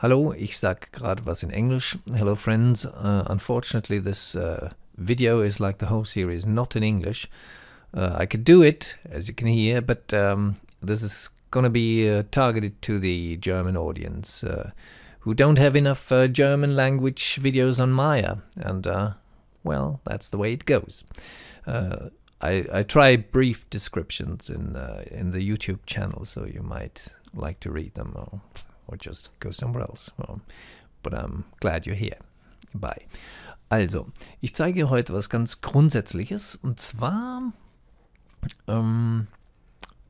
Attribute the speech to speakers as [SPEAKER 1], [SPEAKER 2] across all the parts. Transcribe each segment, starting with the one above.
[SPEAKER 1] Hello, ich sag gerade was in English. Hello friends, uh, unfortunately this uh, video is like the whole series, not in English. Uh, I could do it, as you can hear, but um, this is gonna be uh, targeted to the German audience uh, who don't have enough uh, German language videos on Maya, and well, that's the way it goes. I, I try brief descriptions in in the YouTube channel, so you might like to read them. Or or just go somewhere else. Well, but I'm glad you're here. Bye. Also, ich zeige heute was ganz Grundsätzliches und zwar, ähm,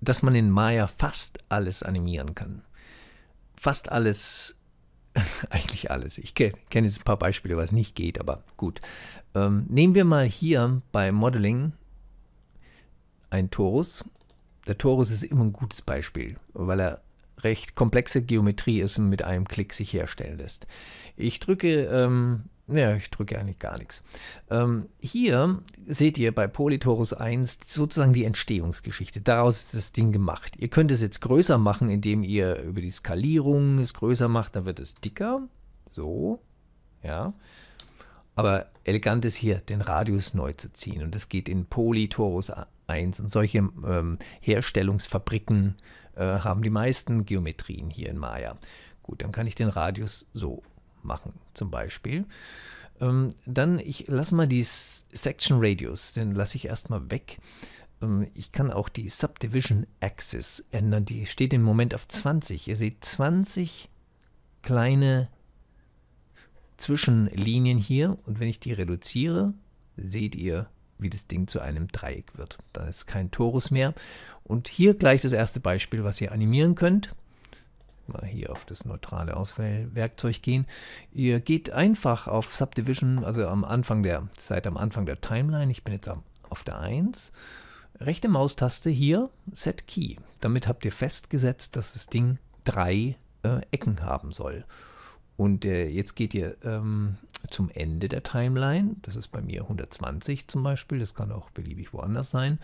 [SPEAKER 1] dass man in Maya fast alles animieren kann. Fast alles, eigentlich alles. Ich kenne kenn jetzt ein paar Beispiele, was nicht geht, aber gut. Ähm, nehmen wir mal hier bei Modeling ein Torus. Der Torus ist immer ein gutes Beispiel, weil er recht komplexe Geometrie ist und mit einem Klick sich herstellen lässt. Ich drücke, ähm, ja, ich drücke eigentlich gar nichts. Ähm, hier seht ihr bei Polytorus 1 sozusagen die Entstehungsgeschichte. Daraus ist das Ding gemacht. Ihr könnt es jetzt größer machen, indem ihr über die Skalierung es größer macht, dann wird es dicker. So, ja. Aber elegant ist hier, den Radius neu zu ziehen. Und das geht in Polytorus 1 und solche ähm, Herstellungsfabriken äh, haben die meisten Geometrien hier in Maya. Gut, dann kann ich den Radius so machen, zum Beispiel. Ähm, dann, ich lasse mal die Section Radius, den lasse ich erstmal weg. Ähm, ich kann auch die Subdivision Axis ändern, die steht im Moment auf 20. Ihr seht 20 kleine Zwischenlinien hier und wenn ich die reduziere, seht ihr wie das Ding zu einem Dreieck wird. Da ist kein Torus mehr. Und hier gleich das erste Beispiel, was ihr animieren könnt. Mal hier auf das neutrale Auswahlwerkzeug gehen. Ihr geht einfach auf Subdivision, also am Anfang der, seid am Anfang der Timeline. Ich bin jetzt auf der 1. Rechte Maustaste hier, Set Key. Damit habt ihr festgesetzt, dass das Ding drei äh, Ecken haben soll. Und äh, jetzt geht ihr ähm, zum Ende der Timeline. Das ist bei mir 120 zum Beispiel. Das kann auch beliebig woanders sein.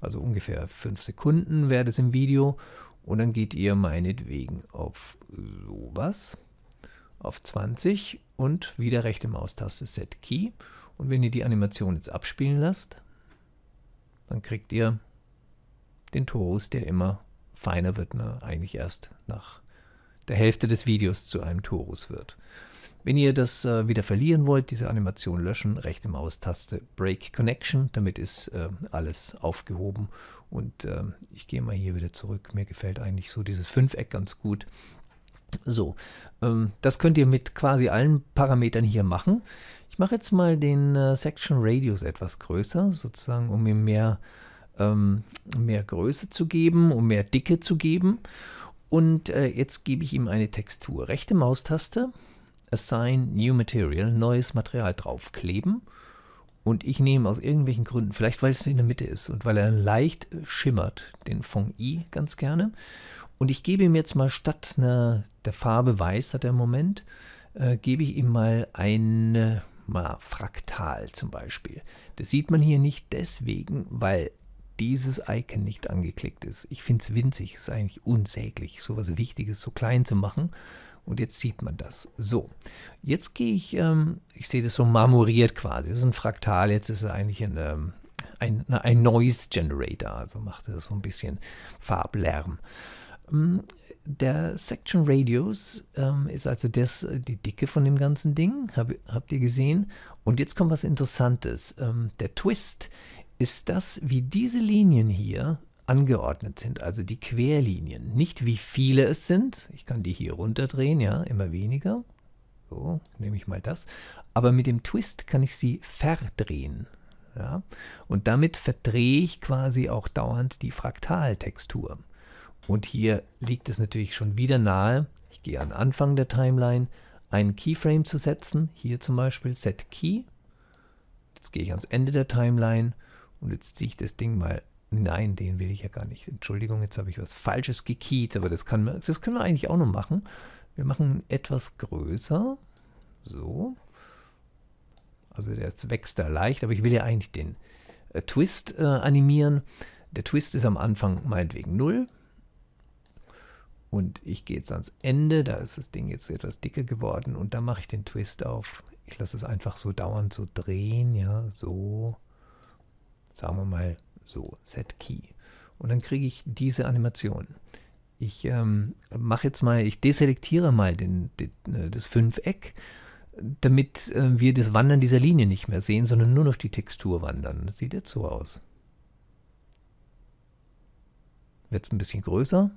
[SPEAKER 1] Also ungefähr 5 Sekunden wäre das im Video. Und dann geht ihr meinetwegen auf sowas, auf 20 und wieder rechte Maustaste Set Key. Und wenn ihr die Animation jetzt abspielen lasst, dann kriegt ihr den Torus, der immer feiner wird, ne? eigentlich erst nach der Hälfte des Videos zu einem Torus wird. Wenn ihr das äh, wieder verlieren wollt, diese Animation löschen, rechte Maustaste Break Connection, damit ist äh, alles aufgehoben. Und äh, ich gehe mal hier wieder zurück. Mir gefällt eigentlich so dieses Fünfeck ganz gut. So, ähm, das könnt ihr mit quasi allen Parametern hier machen. Ich mache jetzt mal den äh, Section Radius etwas größer, sozusagen, um ihm mehr, ähm, mehr Größe zu geben, um mehr Dicke zu geben. Und äh, jetzt gebe ich ihm eine Textur. Rechte Maustaste, Assign New Material, neues Material draufkleben. Und ich nehme aus irgendwelchen Gründen, vielleicht weil es in der Mitte ist und weil er leicht äh, schimmert, den Fong I ganz gerne. Und ich gebe ihm jetzt mal statt einer, der Farbe Weiß hat er im Moment, äh, gebe ich ihm mal ein mal Fraktal zum Beispiel. Das sieht man hier nicht deswegen, weil dieses Icon nicht angeklickt ist. Ich finde es winzig, ist eigentlich unsäglich, so etwas Wichtiges so klein zu machen. Und jetzt sieht man das. So, jetzt gehe ich, ähm, ich sehe das so marmoriert quasi. Das ist ein Fraktal, jetzt ist es eigentlich ein, ähm, ein, na, ein Noise Generator, also macht das so ein bisschen Farblärm. Ähm, der Section Radius ähm, ist also das, äh, die Dicke von dem ganzen Ding, hab, habt ihr gesehen. Und jetzt kommt was Interessantes. Ähm, der Twist ist das, wie diese Linien hier angeordnet sind, also die Querlinien. Nicht wie viele es sind, ich kann die hier runterdrehen, ja, immer weniger. So, nehme ich mal das. Aber mit dem Twist kann ich sie verdrehen. Ja? Und damit verdrehe ich quasi auch dauernd die Fraktaltextur. Und hier liegt es natürlich schon wieder nahe, ich gehe an Anfang der Timeline, einen Keyframe zu setzen, hier zum Beispiel Set Key. Jetzt gehe ich ans Ende der Timeline und jetzt ziehe ich das Ding mal. Nein, den will ich ja gar nicht. Entschuldigung, jetzt habe ich was Falsches gekeyt, aber das, kann, das können wir eigentlich auch noch machen. Wir machen etwas größer. So. Also der wächst da leicht, aber ich will ja eigentlich den äh, Twist äh, animieren. Der Twist ist am Anfang meinetwegen 0. Und ich gehe jetzt ans Ende, da ist das Ding jetzt etwas dicker geworden und da mache ich den Twist auf. Ich lasse es einfach so dauernd so drehen, ja, so. Sagen wir mal so, Set key Und dann kriege ich diese Animation. Ich ähm, mache jetzt mal, ich deselektiere mal den, den, äh, das Fünfeck, damit äh, wir das Wandern dieser Linie nicht mehr sehen, sondern nur noch die Textur wandern. Das sieht jetzt so aus. Wird es ein bisschen größer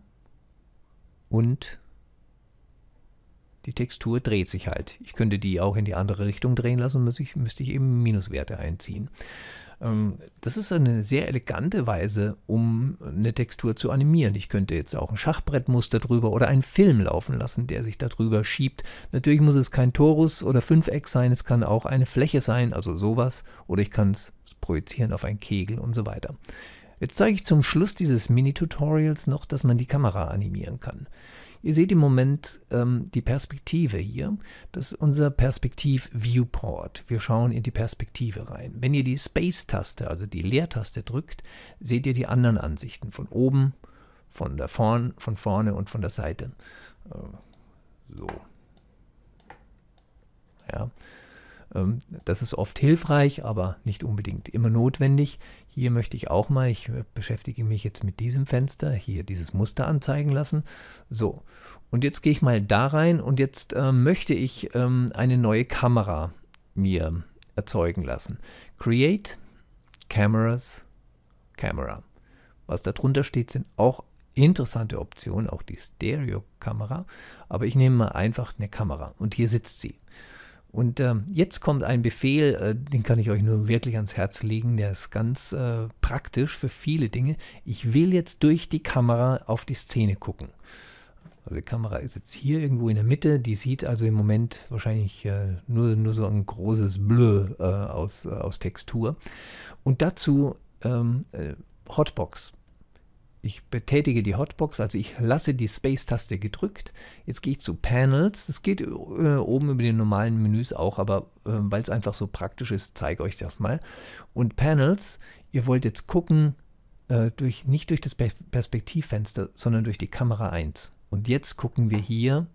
[SPEAKER 1] und die Textur dreht sich halt. Ich könnte die auch in die andere Richtung drehen lassen, müsste ich, müsste ich eben Minuswerte einziehen. Ähm, das ist eine sehr elegante Weise, um eine Textur zu animieren. Ich könnte jetzt auch ein Schachbrettmuster drüber oder einen Film laufen lassen, der sich darüber schiebt. Natürlich muss es kein Torus oder Fünfeck sein, es kann auch eine Fläche sein, also sowas. Oder ich kann es projizieren auf einen Kegel und so weiter. Jetzt zeige ich zum Schluss dieses Mini-Tutorials noch, dass man die Kamera animieren kann. Ihr seht im Moment ähm, die Perspektive hier. Das ist unser Perspektiv-Viewport. Wir schauen in die Perspektive rein. Wenn ihr die Space-Taste, also die Leertaste drückt, seht ihr die anderen Ansichten von oben, von der vorn, von vorne und von der Seite. Äh, so. Ja. Ähm, das ist oft hilfreich, aber nicht unbedingt immer notwendig. Hier möchte ich auch mal, ich beschäftige mich jetzt mit diesem Fenster, hier dieses Muster anzeigen lassen. So, und jetzt gehe ich mal da rein und jetzt äh, möchte ich ähm, eine neue Kamera mir erzeugen lassen. Create Cameras Camera. Was darunter steht, sind auch interessante Optionen, auch die Stereo-Kamera. Aber ich nehme mal einfach eine Kamera und hier sitzt sie. Und äh, jetzt kommt ein Befehl, äh, den kann ich euch nur wirklich ans Herz legen, der ist ganz äh, praktisch für viele Dinge. Ich will jetzt durch die Kamera auf die Szene gucken. Also die Kamera ist jetzt hier irgendwo in der Mitte, die sieht also im Moment wahrscheinlich äh, nur, nur so ein großes Blö äh, aus, äh, aus Textur. Und dazu ähm, Hotbox ich betätige die Hotbox, also ich lasse die Space-Taste gedrückt. Jetzt gehe ich zu Panels. Das geht äh, oben über den normalen Menüs auch, aber äh, weil es einfach so praktisch ist, zeige euch das mal. Und Panels, ihr wollt jetzt gucken, äh, durch, nicht durch das Perspektivfenster, sondern durch die Kamera 1. Und jetzt gucken wir hier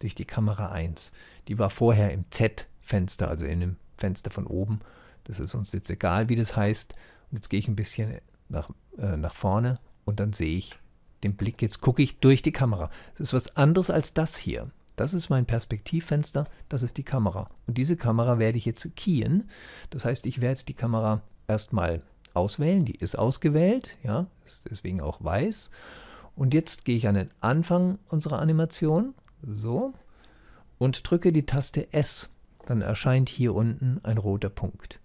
[SPEAKER 1] durch die Kamera 1. Die war vorher im Z-Fenster, also in dem Fenster von oben. Das ist uns jetzt egal, wie das heißt. Und jetzt gehe ich ein bisschen nach, äh, nach vorne und dann sehe ich den Blick, jetzt gucke ich durch die Kamera. Das ist was anderes als das hier. Das ist mein Perspektivfenster, das ist die Kamera. Und diese Kamera werde ich jetzt keyen. Das heißt, ich werde die Kamera erstmal auswählen. Die ist ausgewählt, ja, ist deswegen auch weiß. Und jetzt gehe ich an den Anfang unserer Animation, so, und drücke die Taste S. Dann erscheint hier unten ein roter Punkt.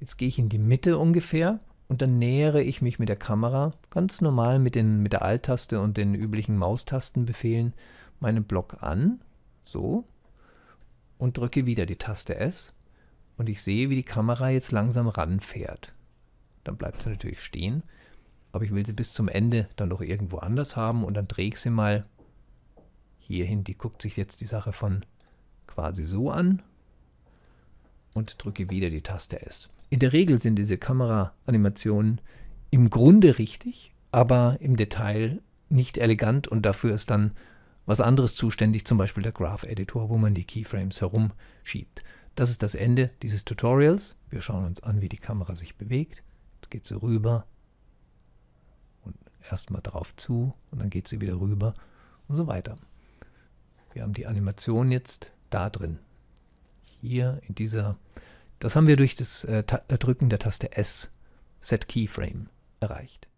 [SPEAKER 1] Jetzt gehe ich in die Mitte ungefähr und dann nähere ich mich mit der Kamera ganz normal mit, den, mit der Alt-Taste und den üblichen Maustastenbefehlen meinen Block an, so, und drücke wieder die Taste S und ich sehe, wie die Kamera jetzt langsam ranfährt. Dann bleibt sie natürlich stehen, aber ich will sie bis zum Ende dann doch irgendwo anders haben und dann drehe ich sie mal hierhin. Die guckt sich jetzt die Sache von quasi so an und drücke wieder die Taste S. In der Regel sind diese Kameraanimationen im Grunde richtig, aber im Detail nicht elegant und dafür ist dann was anderes zuständig, zum Beispiel der Graph Editor, wo man die Keyframes herumschiebt. Das ist das Ende dieses Tutorials. Wir schauen uns an, wie die Kamera sich bewegt. Jetzt geht sie rüber und erstmal drauf zu und dann geht sie wieder rüber und so weiter. Wir haben die Animation jetzt da drin hier in dieser, das haben wir durch das äh, äh, Drücken der Taste S, Set Keyframe, erreicht.